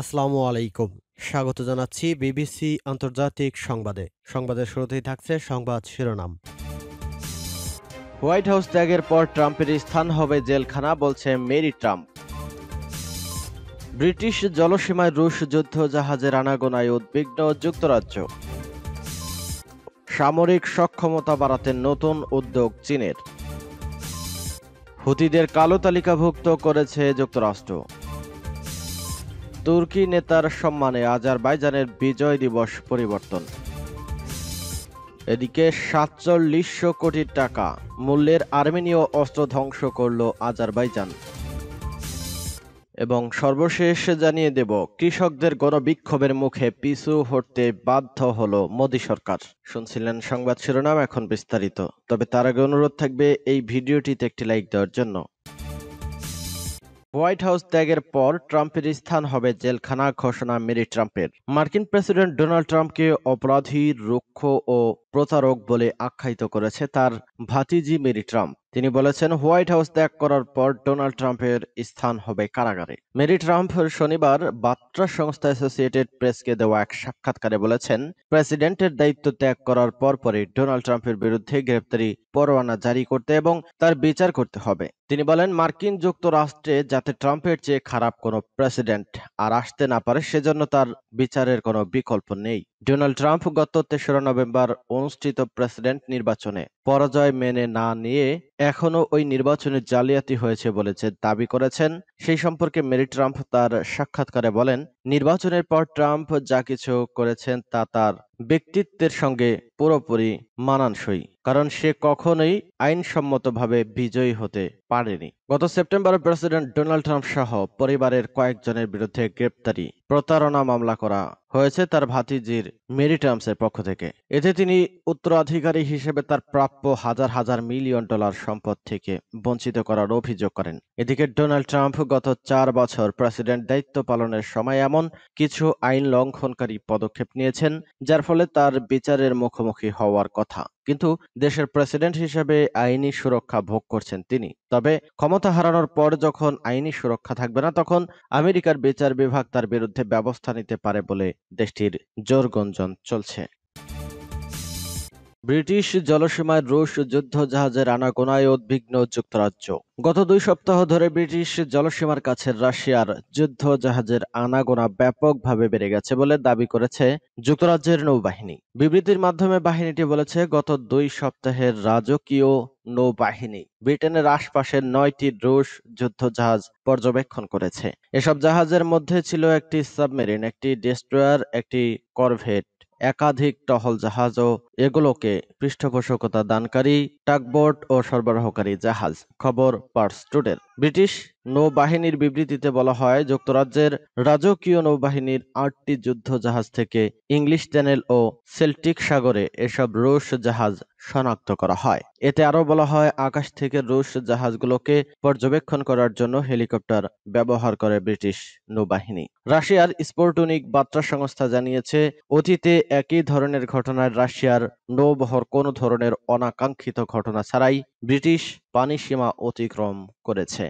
আসসালামু আলাইকুম স্বাগত জানাচ্ছি বিবিসি আন্তর্জাতিক সংবাদে সংবাদের শুরুতেই থাকছে সংবাদ শিরোনাম হোয়াইট হাউস ত্যাগের পর ট্রাম্পের স্থান হবে জেলখানা বলছে মেরি ট্রাম্প ব্রিটিশ জলসীমায় রুশ যুদ্ধ জাহাজের আনাগোনায় উদ্বিগ্ন যুক্তরাজ্য সামরিক সক্ষমতা বাড়াতে নতুন উদ্যোগ চীনের হুতিদের কালো তালিকাভুক্ত করেছে যুক্তরাষ্ট্র তুর্কি নেতার সম্মানে আজারবাইজানের বিজয় দিবস পরিবর্তন এদিকে সাতচল্লিশশো কোটি টাকা মূল্যের আর্মেনীয় অস্ত্র ধ্বংস করল আজারবাইজান এবং সর্বশেষ জানিয়ে দেব কৃষকদের গণবিক্ষোভের মুখে পিছু হটতে বাধ্য হলো মোদী সরকার শুনছিলেন সংবাদ শিরোনাম এখন বিস্তারিত তবে তার আগে অনুরোধ থাকবে এই ভিডিওটিতে একটি লাইক দেওয়ার জন্য হোয়াইট হাউস ত্যাগের পর ট্রাম্পের স্থান হবে জেলখানা ঘোষণা মেরি ট্রাম্পের মার্কিন প্রেসিডেন্ট ডোনাল্ড ট্রাম্পকে অপরাধী রুক্ষ ও প্রতারক বলে আখ্যায়িত করেছে তার ভাতিজি মেরি ট্রাম্প তিনি বলেছেন হোয়াইট হাউস ত্যাগ করার পর ডোনাল্ড ট্রাম্পের স্থান হবে কারাগারে মেরি ট্রাম্প শনিবার বার্তা সংস্থা অ্যাসোসিয়েটেড প্রেসকে দেওয়া এক সাক্ষাৎকারে বলেছেন প্রেসিডেন্টের দায়িত্ব ত্যাগ করার পরপরই ডোনাল্ড ট্রাম্পের বিরুদ্ধে গ্রেপ্তারি পরোয়ানা জারি করতে এবং তার বিচার করতে হবে তিনি বলেন মার্কিন যুক্তরাষ্ট্রে যাতে ট্রাম্পের চেয়ে খারাপ কোনো প্রেসিডেন্ট আর আসতে না পারে সেজন্য তার বিচারের কোনো বিকল্প নেই ডোনাল্ড ট্রাম্প গত তেসরা নভেম্বর অনুষ্ঠিত প্রেসিডেন্ট নির্বাচনে পরাজয় মেনে না নিয়ে এখনও ওই নির্বাচনে জালিয়াতি হয়েছে বলেছে দাবি করেছেন সেই সম্পর্কে মেরি ট্রাম্প তার সাক্ষাৎকারে বলেন নির্বাচনের পর ট্রাম্প যা কিছু করেছেন তা তার ব্যক্তিত্বের সঙ্গে পুরোপুরি মানানসই কারণ সে কখনোই আইনসম্মতভাবে বিজয়ী হতে পারেনি গত সেপ্টেম্বরে প্রেসিডেন্ট ডোনাল্ড ট্রাম্প সহ পরিবারের কয়েকজনের বিরুদ্ধে গ্রেপ্তারি প্রতারণা মামলা করা হয়েছে তার ভাতিজির মেরি ট্রাম্পসের পক্ষ থেকে এতে তিনি উত্তরাধিকারী হিসেবে তার প্রাপ্য হাজার হাজার মিলিয়ন ডলার সম্পদ থেকে বঞ্চিত করার অভিযোগ করেন এদিকে ডোনাল্ড ট্রাম্প গত চার বছর প্রেসিডেন্ট দায়িত্ব পালনের সময় এমন কিছু আইন লঙ্ঘনকারী পদক্ষেপ নিয়েছেন যার ফলে তার বিচারের মুখোমুখি হওয়ার কথা কিন্তু দেশের প্রেসিডেন্ট হিসেবে আইনি সুরক্ষা ভোগ করছেন তিনি তবে ক্ষমতা হারানোর পর যখন আইনি সুরক্ষা থাকবে না তখন আমেরিকার বিচার বিভাগ তার বিরুদ্ধে ব্যবস্থা নিতে পারে বলে দেশটির জোর গঞ্জন চলছে ব্রিটিশ জলসীমায় রুশ যুদ্ধজাহাজের আনাগোনায় উদ্বিগ্ন যুক্তরাজ্য গত দুই সপ্তাহ ধরে ব্রিটিশ জলসীমার কাছে রাশিয়ার যুদ্ধজাহাজের আনাগোনা ব্যাপকভাবে বেড়ে গেছে বলে দাবি করেছে যুক্তরাজ্যের নৌবাহিনী বিবৃতির মাধ্যমে বাহিনীটি বলেছে গত দুই সপ্তাহের রাজকীয় নৌবাহিনী ব্রিটেনের আশপাশের নয়টি রুশ যুদ্ধজাহাজ পর্যবেক্ষণ করেছে এসব জাহাজের মধ্যে ছিল একটি সাবমেরিন একটি ডেস্ট্রয়ার একটি করভেট একাধিক টহল জাহাজ ও এগুলোকে পৃষ্ঠপোষকতা দানকারী টাকবোট ও সরবরাহকারী জাহাজ খবর পার্স টুডের ব্রিটিশ নৌবাহিনীর বিবৃতিতে বলা হয় যুক্তরাজ্যের রাজকীয় নৌবাহিনীর আটটি যুদ্ধ জাহাজ থেকে ইংলিশ চ্যানেল ও সেল্টিক সাগরে এসব রুশ জাহাজ শনাক্ত করা হয় এতে আরও বলা হয় আকাশ থেকে রুশ জাহাজগুলোকে পর্যবেক্ষণ করার জন্য হেলিকপ্টার ব্যবহার করে ব্রিটিশ নৌবাহিনী রাশিয়ার স্পোর্টনিক বার্তা সংস্থা জানিয়েছে অতীতে একই ধরনের ঘটনায় রাশিয়ার নৌবহর কোনো ধরনের অনাকাঙ্ক্ষিত ঘটনা ছাড়াই ব্রিটিশ পানিসীমা অতিক্রম করেছে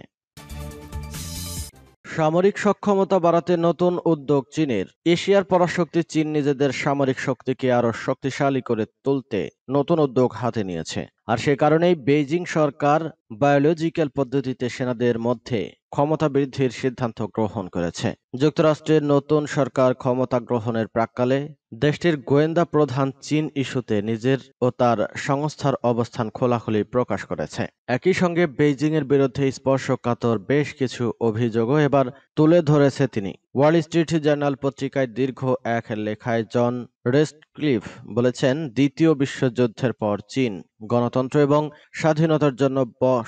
সামরিক সক্ষমতা বাড়াতে নতুন উদ্যোগ চীনের এশিয়ার পরাশক্তি চীন নিজেদের সামরিক শক্তিকে আরও শক্তিশালী করে তুলতে নতুন উদ্যোগ হাতে নিয়েছে আর সে কারণেই বেইজিং সরকার বায়োলজিক্যাল পদ্ধতিতে সেনাদের মধ্যে ক্ষমতা বৃদ্ধির সিদ্ধান্ত গ্রহণ করেছে যুক্তরাষ্ট্রের নতুন সরকার ক্ষমতা গ্রহণের প্রাককালে দেশটির গোয়েন্দা প্রধান চীন ইস্যুতে নিজের ও তার সংস্থার অবস্থান খোলাখুলি প্রকাশ করেছে একই সঙ্গে বেইজিংয়ের বিরুদ্ধে স্পর্শকাতর বেশ কিছু অভিযোগও এবার তুলে ধরেছে তিনি ওয়াল স্ট্রিট জার্নাল পত্রিকায় দীর্ঘ এক লেখায় জন রেস্টক্লিফ বলেছেন দ্বিতীয় বিশ্বযুদ্ধের পর চীন গণতন্ত্র এবং স্বাধীনতার জন্য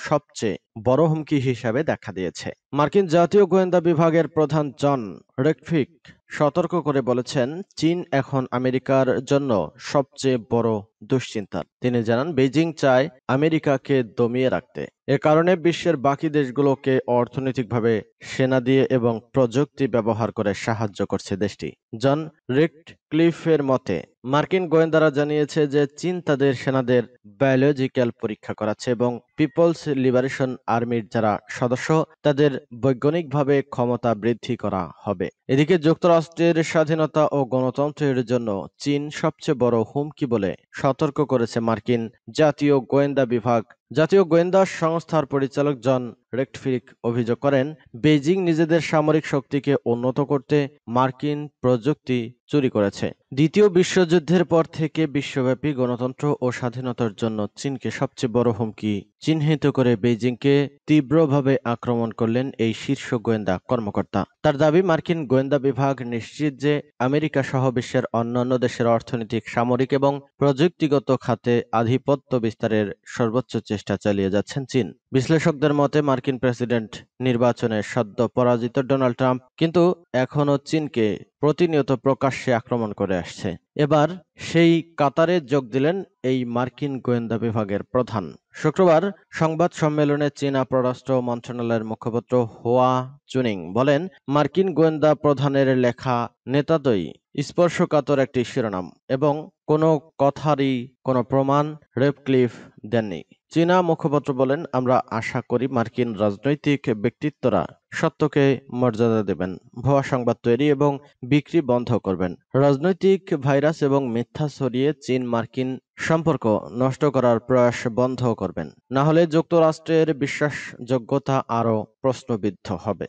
সবচেয়ে বড় হুমকি হিসেবে দেখা দিয়েছে মার্কিন জাতীয় গোয়েন্দা বিভাগের প্রধান জন রেকফিক সতর্ক করে বলেছেন চীন এখন আমেরিকার জন্য সবচেয়ে বড় দুশ্চিন্তার তিনি জানান বেজিং চায় আমেরিকাকে দমিয়ে রাখতে এ কারণে বিশ্বের বাকি দেশগুলোকে অর্থনৈতিকভাবে সেনা দিয়ে এবং প্রযুক্তি ব্যবহার করে সাহায্য করছে দেশটি জন রিক্ট ক্লিফের মতে মার্কিন গোয়েন্দারা জানিয়েছে যে চীন তাদের সেনাদের বায়োলজিক্যাল পরীক্ষা করাচ্ছে এবং পিপলস লিবারেশন আর্মির যারা সদস্য তাদের বৈজ্ঞানিকভাবে ক্ষমতা বৃদ্ধি করা হবে এদিকে যুক্তরাষ্ট্রের স্বাধীনতা ও গণতন্ত্রের জন্য চীন সবচেয়ে বড় হুমকি বলে সতর্ক করেছে মার্কিন জাতীয় গোয়েন্দা বিভাগ জাতীয় গোয়েন্দা সংস্থার পরিচালক জন রেক্টফিরিক অভিযোগ করেন বেজিং নিজেদের সামরিক শক্তিকে উন্নত করতে মার্কিন প্রযুক্তি চুরি করেছে দ্বিতীয় বিশ্বযুদ্ধের পর থেকে বিশ্বব্যাপী গণতন্ত্র ও স্বাধীনতার জন্য চীনকে সবচেয়ে বড় হুমকি চিহ্নিত করে বেজিংকে তীব্রভাবে আক্রমণ করলেন এই শীর্ষ গোয়েন্দা কর্মকর্তা তার দাবি মার্কিন গোয়েন্দা বিভাগ নিশ্চিত যে আমেরিকা সহ বিশ্বের অন্যান্য দেশের অর্থনৈতিক সামরিক এবং প্রযুক্তিগত খাতে আধিপত্য বিস্তারের সর্বোচ্চ চেষ্টা চালিয়ে যাচ্ছেন চীন বিশ্লেষকদের মতে মার্কিন প্রেসিডেন্ট নির্বাচনে সদ্য পরাজিত ডোনাল্ড ট্রাম্প কিন্তু এখনও চীনকে প্রতিনিয়ত প্রকাশ্যে আক্রমণ করে আসছে এবার সেই কাতারে যোগ দিলেন এই মার্কিন গোয়েন্দা বিভাগের প্রধান শুক্রবার সংবাদ সম্মেলনে চীনা পররাষ্ট্র মন্ত্রণালয়ের মুখপাত্র হোয়া চুনিং বলেন মার্কিন গোয়েন্দা প্রধানের লেখা নেতাদই স্পর্শকাতর একটি শিরোনাম এবং কোনো কথারই কোনো প্রমাণ রেপক্লিফ দেননি চীনা মুখপাত্র বলেন আমরা আশা করি মার্কিন রাজনৈতিক ব্যক্তিত্বরা সত্যকে মর্যাদা দেবেন ভুয়া সংবাদ তৈরি এবং বিক্রি বন্ধ করবেন রাজনৈতিক ভাইরাস এবং মিথ্যা ছড়িয়ে চীন মার্কিন সম্পর্ক নষ্ট করার প্রয়াস বন্ধ করবেন না হলে যুক্তরাষ্ট্রের বিশ্বাসযোগ্যতা আরও প্রশ্নবিদ্ধ হবে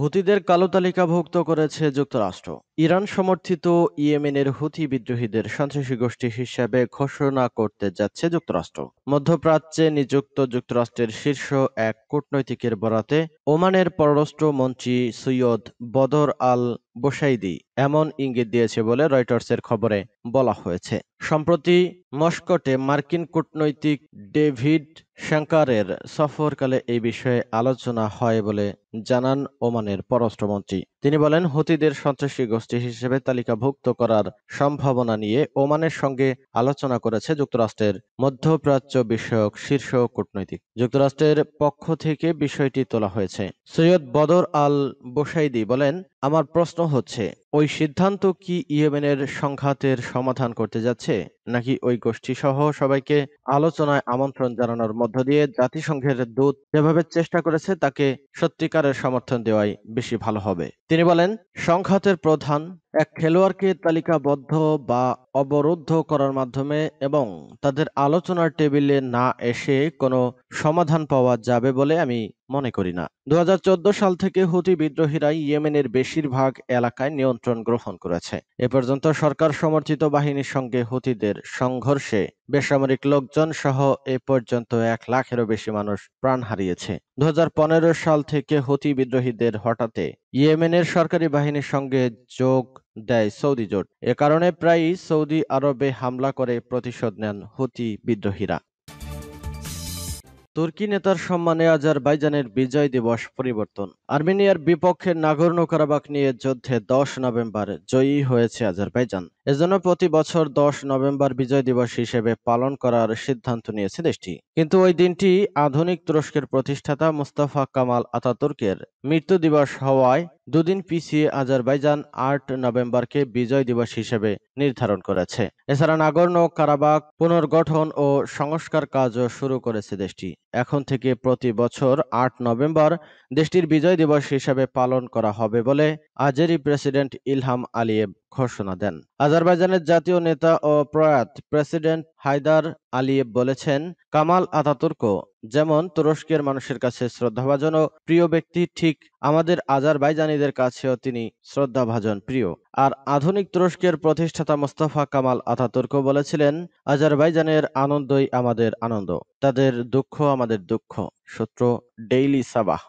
হুতিদের কালো তালিকাভুক্ত করেছে যুক্তরাষ্ট্র ইরান সমর্থিত ইয়েমেনের হুথি বিদ্রোহীদের সন্ত্রাসী গোষ্ঠী হিসেবে ঘোষণা করতে যাচ্ছে যুক্তরাষ্ট্র মধ্যপ্রাচ্যে নিযুক্ত যুক্তরাষ্ট্রের শীর্ষ এক কূটনৈতিকের বরাতে ওমানের পররাষ্ট্রমন্ত্রী সৈয়দ বদর আল বোসাইদি এমন ইঙ্গিত দিয়েছে বলে রয়টার্সের খবরে বলা হয়েছে সম্প্রতি মস্কটে মার্কিন কূটনৈতিক ডেভিড শ্যাঙ্কারের সফরকালে এই বিষয়ে আলোচনা হয় বলে জানান ওমানের পররাষ্ট্রমন্ত্রী তিনি বলেন হুতিদের সন্ত্রাসী গোষ্ঠী হিসেবে তালিকাভুক্ত করার সম্ভাবনা নিয়ে ওমানের সঙ্গে আলোচনা করেছে যুক্তরাষ্ট্রের মধ্যপ্রাচ্য বিষয়ক শীর্ষ কূটনৈতিক যুক্তরাষ্ট্রের পক্ষ থেকে বিষয়টি তোলা হয়েছে সৈয়দ বদর আল বোসাইদি বলেন আমার প্রশ্ন হচ্ছে ওই সিদ্ধান্ত কি ইয়েমেনের সংঘাতের সমাধান করতে যাচ্ছে নাকি ওই গোষ্ঠী সহ সবাইকে আলোচনায় আমন্ত্রণ জানানোর মধ্য দিয়ে জাতিসংঘের দূত যেভাবে চেষ্টা করেছে তাকে সত্যিকারের সমর্থন দেওয়াই বেশি ভালো হবে তিনি বলেন সংঘাতের প্রধান এক খেলোয়াড়কে তালিকাবদ্ধ বা অবরুদ্ধ করার মাধ্যমে এবং তাদের আলোচনার টেবিলে না এসে কোনো সমাধান পাওয়া যাবে বলে আমি মনে করি না দু সাল থেকে হুতি বিদ্রোহীরা ইয়েমেনের বেশিরভাগ এলাকায় নিয়ন্ত্রণ গ্রহণ করেছে এ পর্যন্ত সরকার সমর্থিত বাহিনীর সঙ্গে হুতিদের সংঘর্ষে বেসামরিক লোকজন সহ এ পর্যন্ত এক লাখেরও বেশি মানুষ প্রাণ হারিয়েছে দু সাল থেকে হুতি বিদ্রোহীদের হঠাতে ইয়েমেনের সরকারি বাহিনীর সঙ্গে যোগ দেয় সৌদি জোট এ কারণে প্রায়ই সৌদি আরবে হামলা করে প্রতিশোধ নেন হুতি বিদ্রোহীরা তুর্কি নেতার সম্মানে আজারবাইজানের বিজয় দিবস পরিবর্তন আর্মেনিয়ার বিপক্ষে নাগরণ কারাবাক নিয়ে যুদ্ধে দশ নভেম্বর জয়ী হয়েছে আজারবাইজান এজন্য প্রতি বছর দশ নভেম্বর বিজয় দিবস হিসেবে পালন করার সিদ্ধান্ত নিয়েছে দেশটি কিন্তু ওই দিনটি আধুনিক তুরস্কের প্রতিষ্ঠাতা মুস্তাফা কামাল আতাতুর্কের মৃত্যু দিবস হওয়ায় দুদিন পিছিয়ে আজারবাইজান আট নভেম্বরকে বিজয় দিবস হিসেবে নির্ধারণ করেছে এছাড়া নাগর্ণ কারাবাক পুনর্গঠন ও সংস্কার কাজও শুরু করেছে দেশটি এখন থেকে প্রতি বছর আট নভেম্বর দেশটির বিজয় দিবস হিসেবে পালন করা হবে বলে আজেরি প্রেসিডেন্ট ইলহাম আলিয়েব ঘোষণা দেন আজারবাইজানের জাতীয় নেতা ও প্রয়াত প্রেসিডেন্ট হায়দার আলিয়েভ বলেছেন কামাল আতাতুর্ক যেমন তুরস্কের মানুষের কাছে শ্রদ্ধাভাজন ও প্রিয় ব্যক্তি ঠিক আমাদের আজারবাইজানিদের কাছেও তিনি শ্রদ্ধাভাজন প্রিয় আর আধুনিক তুরস্কের প্রতিষ্ঠাতা মোস্তফা কামাল আতাতুর্ক বলেছিলেন আজারবাইজানের আনন্দই আমাদের আনন্দ তাদের দুঃখ আমাদের দুঃখ সূত্র ডেইলি সাবাহ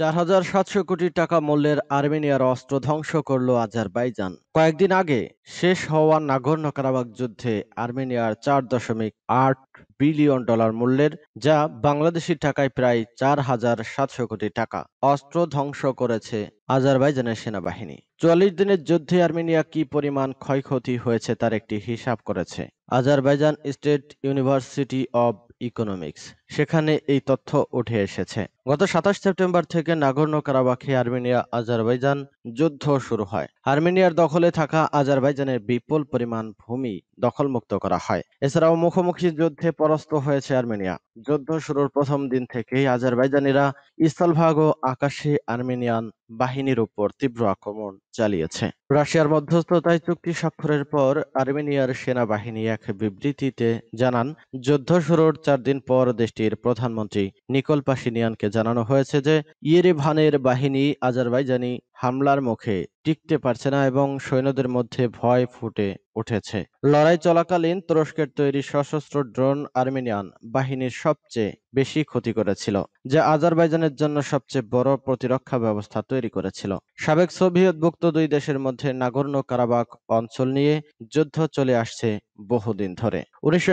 চার হাজার সাতশো কোটি টাকা মূল্যের আর্মেনিয়ার অস্ত্র ধ্বংস করল আজারবাইজান কয়েকদিন আগে শেষ হওয়া নাগর্ণ কারাবাক যুদ্ধে আর্মেনিয়ার চার দশমিক আট বিলিয়ন ডলার মূল্যের যা বাংলাদেশি টাকায় প্রায় চার হাজার সাতশো কোটি টাকা অস্ত্র ধ্বংস করেছে আজারবাইজানের সেনাবাহিনী চুয়াল্লিশ দিনের যুদ্ধে আর্মেনিয়া কি পরিমাণ ক্ষয়ক্ষতি হয়েছে তার একটি হিসাব করেছে Azerbaijan state university of economics সেখানে এই তথ্য উঠে এসেছে গত সাতাশ সেপ্টেম্বর থেকে নাগর্ণ কারাবাখে আর্মেনিয়া আজারবাইজান যুদ্ধ শুরু হয় আর্মেনিয়ার দখলে থাকা আজারবাইজানের বিপুল পরিমাণ ভূমি দখলমুক্ত করা হয় এছাড়াও মুখোমুখি যুদ্ধে পরস্ত হয়েছে আর্মেনিয়া যুদ্ধ শুরুর প্রথম দিন থেকেই আজারবাইজানিরা স্থলভাগ ও আকাশে আর্মেনিয়ান বাহিনীর উপর তীব্র আক্রমণ চালিয়েছে রাশিয়ার মধ্যস্থতায় চুক্তি স্বাক্ষরের পর আর্মেনিয়ার সেনাবাহিনী এক বিবৃতিতে জানান যুদ্ধ শুরুর চার দিন পর দেশটি দেশটির প্রধানমন্ত্রী নিকোল পাশিনিয়ানকে জানানো হয়েছে যে ইয়েরেভানের বাহিনী আজারবাইজানি হামলার মুখে টিকতে পারছে না এবং সৈন্যদের মধ্যে ভয় ফুটে উঠেছে লড়াই চলাকালীন তুরস্কের তৈরি সশস্ত্র ড্রোন আর্মেনিয়ান বাহিনীর সবচেয়ে বেশি ক্ষতি করেছিল যা আজারবাইজানের জন্য সবচেয়ে বড় প্রতিরক্ষা ব্যবস্থা তৈরি করেছিল সাবেক সোভিয়েতভুক্ত দুই দেশের মধ্যে নাগর্ণ কারাবাক অঞ্চল নিয়ে যুদ্ধ চলে আসছে বহুদিন ধরে উনিশশো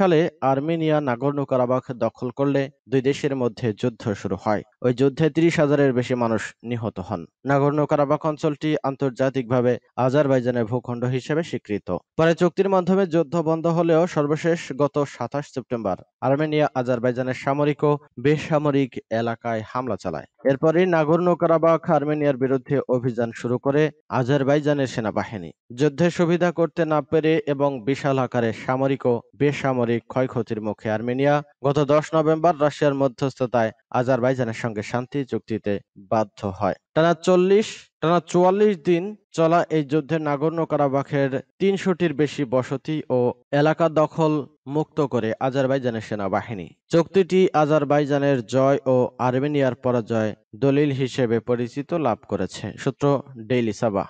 সালে আর্মেনিয়া নাগর্ণ কারাবাক দখল করলে দুই দেশের মধ্যে যুদ্ধ শুরু হয় ওই যুদ্ধে তিরিশ হাজারের বেশি মানুষ নিহত হন নাগর্ণ কারাবাক অঞ্চলটি আন্তর্জাতিকভাবে আজারবাইজানের ভূখণ্ড হিসেবে স্বীকৃত পরে চুক্তির মাধ্যমে যুদ্ধ বন্ধ হলেও সর্বশেষ গত সাতাশ সেপ্টেম্বর আর্মেনিয়া আজারবাইজানের সামরিক ও বেসামরিক এলাকায় হামলা চালায় এরপরই নাগরনো কারাবাখ আর্মেনিয়ার বিরুদ্ধে অভিযান শুরু করে আজারবাইজানের সেনাবাহিনী যুদ্ধে সুবিধা করতে না পেরে এবং বিশাল আকারে সামরিক ও বেসামরিক ক্ষয়ক্ষতির মুখে আর্মেনিয়া গত দশ নভেম্বর রাশিয়ার মধ্যস্থতায় আজারবাইজানের সঙ্গে শান্তি চুক্তিতে বাধ্য হয় টানা চল্লিশ টানা চুয়াল্লিশ দিন চলা এই যুদ্ধে নাগর্ণ কারাবাখের তিনশোটির বেশি বসতি ও এলাকা দখল মুক্ত করে আজারবাইজানের সেনাবাহিনী চুক্তিটি আজারবাইজানের জয় ও আর্মেনিয়ার পরাজয় দলিল হিসেবে পরিচিত লাভ করেছে সূত্র ডেইলি সাবা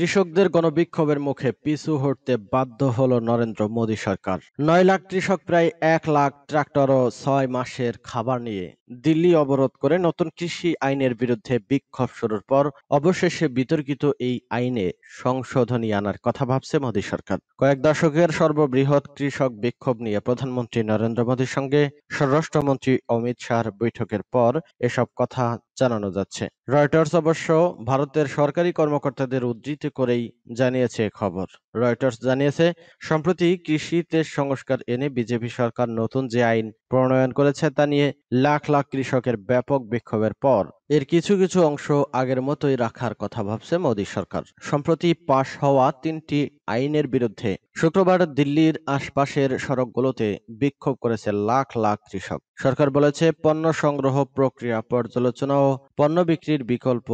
কৃষকদের গণবিক্ষোভের মুখে পিছু হটতে বাধ্য হল নরেন্দ্র মোদী সরকার নয় লাখ কৃষক প্রায় এক লাখ ট্রাক্টর ও ছয় মাসের খাবার নিয়ে দিল্লি অবরোধ করে নতুন কৃষি আইনের বিরুদ্ধে বিক্ষোভ শুরুর পর অবশেষে বিতর্কিত এই আইনে সংশোধনী আনার কথা ভাবছে মোদী সরকার কয়েক দশকের সর্ববৃহৎ কৃষক বিক্ষোভ নিয়ে প্রধানমন্ত্রী নরেন্দ্র মোদীর সঙ্গে স্বরাষ্ট্রমন্ত্রী অমিত শাহর বৈঠকের পর এসব কথা জানানো যাচ্ছে রয়টার্স অবশ্য ভারতের সরকারি কর্মকর্তাদের উদ্ধৃত করেই জানিয়েছে খবর রয়টার্স জানিয়েছে সম্প্রতি কৃষিতে সংস্কার এনে বিজেপি সরকার নতুন যে আইন প্রণয়ন করেছে তা নিয়ে লাখ লাখ কৃষকের ব্যাপক বিক্ষোভের পর এর কিছু কিছু অংশ আগের মতোই রাখার কথা ভাবছে মোদী সরকার সম্প্রতি পাশ হওয়া তিনটি আইনের বিরুদ্ধে শুক্রবার দিল্লির আশপাশের সড়কগুলোতে বিক্ষোভ করেছে লাখ লাখ কৃষক সরকার বলেছে পণ্য সংগ্রহ প্রক্রিয়া পর্যালোচনা ও পণ্য বিক্রির বিকল্প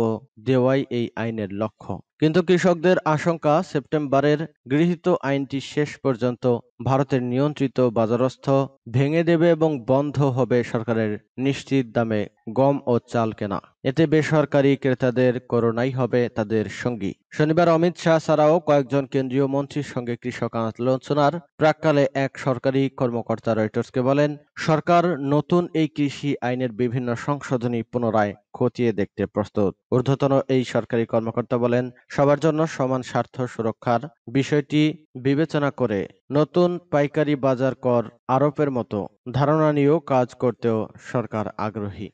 দেওয়াই এই আইনের লক্ষ্য কিন্তু কৃষকদের আশঙ্কা সেপ্টেম্বরের গৃহীত আইনটি শেষ পর্যন্ত ভারতের নিয়ন্ত্রিত বাজারস্থ ভেঙে দেবে এবং বন্ধ হবে সরকারের নিশ্চিত দামে গম ও চাল কেনা এতে বেসরকারি ক্রেতাদের করোনাই হবে তাদের সঙ্গী শনিবার অমিত শাহ ছাড়াও কয়েকজন কেন্দ্রীয় মন্ত্রীর সঙ্গে কৃষক আলোচনার প্রাককালে এক সরকারি কর্মকর্তা রয়টার্সকে বলেন সরকার নতুন এই কৃষি আইনের বিভিন্ন সংশোধনী পুনরায় খতিয়ে দেখতে প্রস্তুত ঊর্ধ্বতন এই সরকারি কর্মকর্তা বলেন সবার জন্য সমান স্বার্থ সুরক্ষার বিষয়টি বিবেচনা করে নতুন পাইকারি বাজার কর আরোপের মতো ধারণা নিয়েও কাজ করতেও সরকার আগ্রহী